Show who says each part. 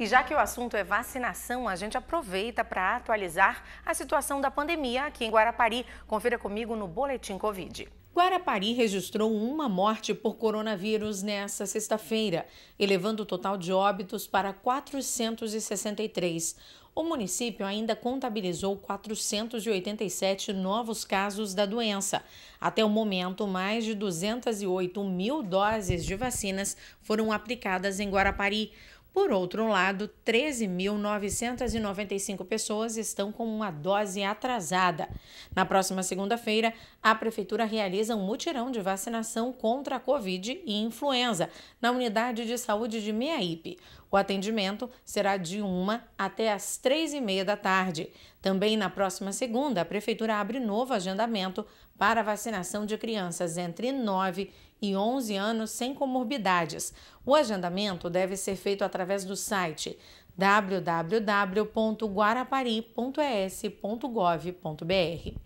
Speaker 1: E já que o assunto é vacinação, a gente aproveita para atualizar a situação da pandemia aqui em Guarapari. Confira comigo no Boletim Covid. Guarapari registrou uma morte por coronavírus nesta sexta-feira, elevando o total de óbitos para 463. O município ainda contabilizou 487 novos casos da doença. Até o momento, mais de 208 mil doses de vacinas foram aplicadas em Guarapari. Por outro lado, 13.995 pessoas estão com uma dose atrasada. Na próxima segunda-feira, a Prefeitura realiza um mutirão de vacinação contra a Covid e influenza na unidade de saúde de Meiaípe. O atendimento será de 1 até as 3 e meia da tarde. Também na próxima segunda, a Prefeitura abre novo agendamento para vacinação de crianças entre 9 e e 11 anos sem comorbidades. O agendamento deve ser feito através do site www.guarapari.es.gov.br.